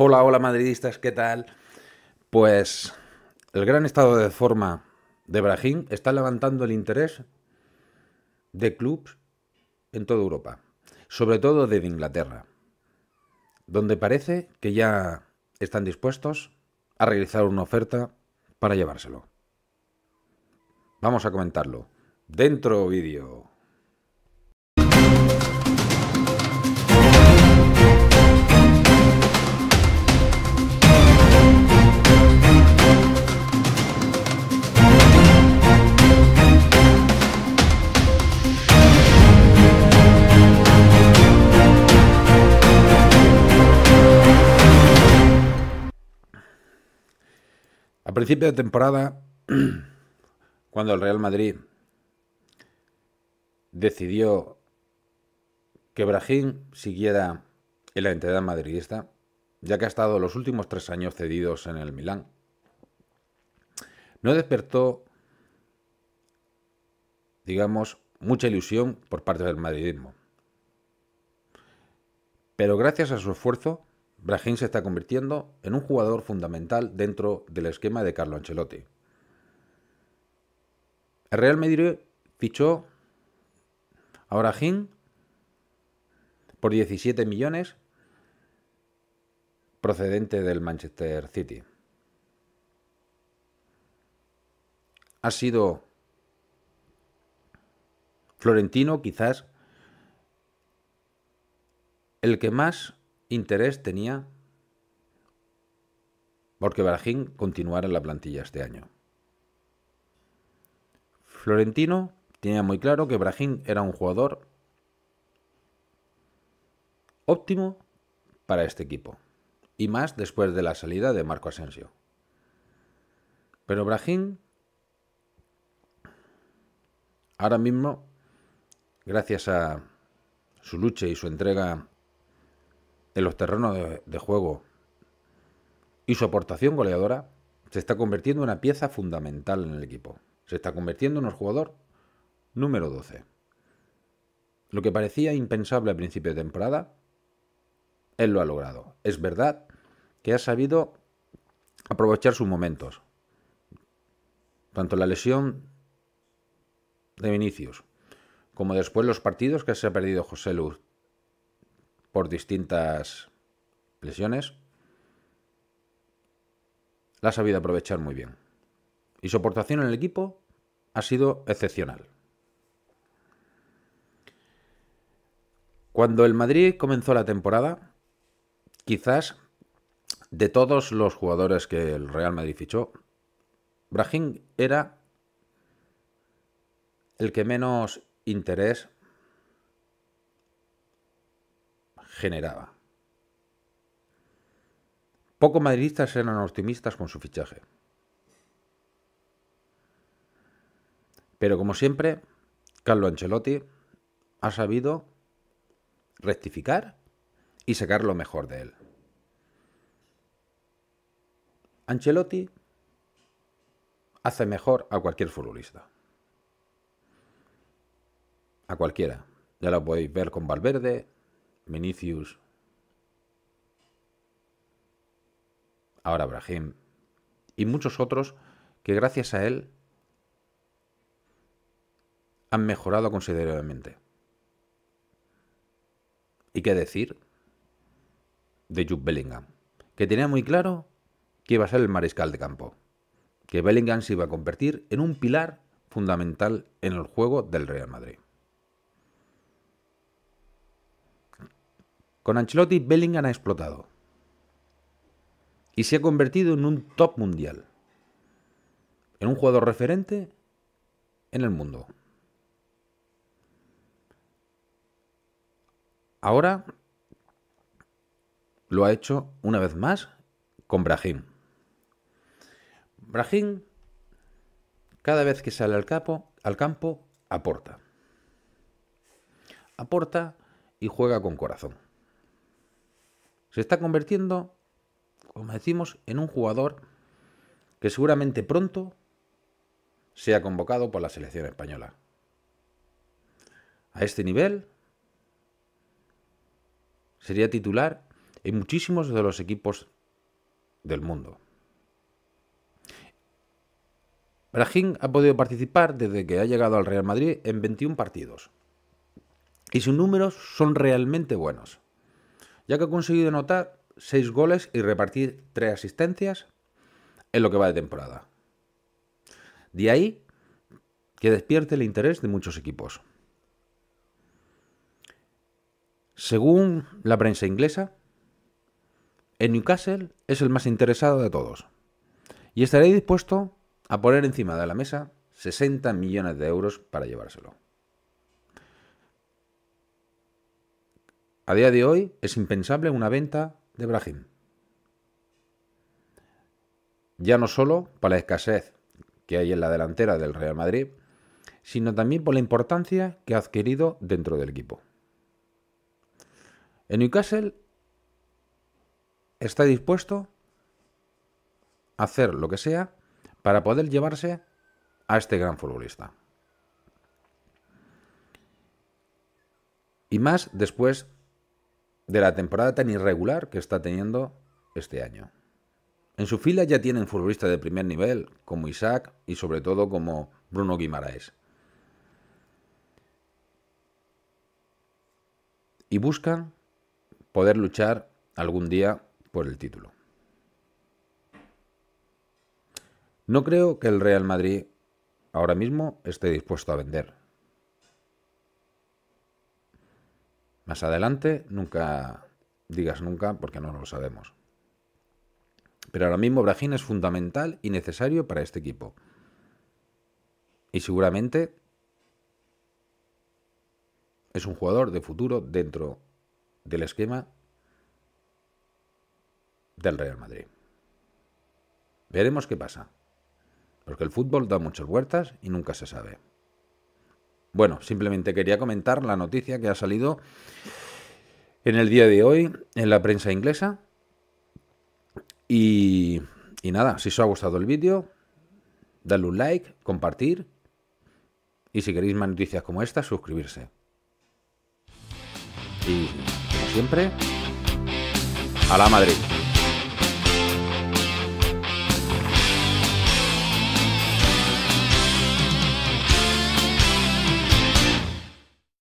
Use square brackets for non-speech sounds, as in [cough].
Hola, hola madridistas, ¿qué tal? Pues el gran estado de forma de Brahim está levantando el interés de clubes en toda Europa, sobre todo de Inglaterra, donde parece que ya están dispuestos a realizar una oferta para llevárselo. Vamos a comentarlo. Dentro vídeo. principio de temporada, [clears throat] cuando el Real Madrid decidió que Brahim siguiera en la entidad madridista, ya que ha estado los últimos tres años cedidos en el Milán, no despertó, digamos, mucha ilusión por parte del madridismo. Pero gracias a su esfuerzo, Brahim se está convirtiendo en un jugador fundamental dentro del esquema de Carlo Ancelotti. El Real Madrid fichó a Brahim por 17 millones procedente del Manchester City. Ha sido Florentino quizás el que más interés tenía porque Brajín continuara en la plantilla este año. Florentino tenía muy claro que Brajín era un jugador óptimo para este equipo, y más después de la salida de Marco Asensio. Pero Brahim ahora mismo, gracias a su lucha y su entrega en los terrenos de, juego y su aportación goleadora se está convirtiendo en una pieza fundamental en el equipo. Se está convirtiendo en un jugador número 12. Lo que parecía impensable al principio de temporada, él lo ha logrado. Es verdad que ha sabido aprovechar sus momentos. Tanto la lesión de Vinicius como después los partidos que se ha perdido José Luz por distintas lesiones, la ha sabido aprovechar muy bien. Y su aportación en el equipo ha sido excepcional. Cuando el Madrid comenzó la temporada, quizás de todos los jugadores que el Real Madrid fichó, Brahim era el que menos interés generaba. Pocos madridistas eran optimistas con su fichaje. Pero como siempre, Carlo Ancelotti ha sabido rectificar y sacar lo mejor de él. Ancelotti hace mejor a cualquier futbolista. A cualquiera. Ya lo podéis ver con Valverde, Menicius, ahora Brahim, y muchos otros que gracias a él han mejorado considerablemente. ¿Y qué decir de Jupp Bellingham? Que tenía muy claro que iba a ser el mariscal de campo, que Bellingham se iba a convertir en un pilar fundamental en el juego del Real Madrid. Con Ancelotti, Bellingham ha explotado. Y se ha convertido en un top mundial. En un jugador referente en el mundo. Ahora lo ha hecho una vez más con Brahim. Brahim, cada vez que sale al, al campo, aporta. Aporta y juega con corazón. Se está convirtiendo, como decimos, en un jugador que seguramente pronto sea convocado por la selección española. A este nivel sería titular en muchísimos de los equipos del mundo. Brahim ha podido participar desde que ha llegado al Real Madrid en 21 partidos. Y sus números son realmente buenos ya que ha conseguido anotar seis goles y repartir tres asistencias en lo que va de temporada. De ahí que despierte el interés de muchos equipos. Según la prensa inglesa, el Newcastle es el más interesado de todos y estaré dispuesto a poner encima de la mesa 60 millones de euros para llevárselo. A día de hoy es impensable una venta de Brahim. Ya no solo por la escasez que hay en la delantera del Real Madrid, sino también por la importancia que ha adquirido dentro del equipo. En Newcastle está dispuesto a hacer lo que sea para poder llevarse a este gran futbolista. Y más después de la temporada tan irregular que está teniendo este año. En su fila ya tienen futbolistas de primer nivel, como Isaac y sobre todo como Bruno Guimaraes. Y buscan poder luchar algún día por el título. No creo que el Real Madrid ahora mismo esté dispuesto a vender. Más adelante, nunca digas nunca porque no lo sabemos. Pero ahora mismo Brahim es fundamental y necesario para este equipo. Y seguramente es un jugador de futuro dentro del esquema del Real Madrid. Veremos qué pasa. Porque el fútbol da muchas vueltas y nunca se sabe. Bueno, simplemente quería comentar la noticia que ha salido en el día de hoy en la prensa inglesa. Y, nada, si os ha gustado el vídeo, dadle un like, compartir. Y si queréis más noticias como esta, suscribirse. Y como siempre, a la Madrid.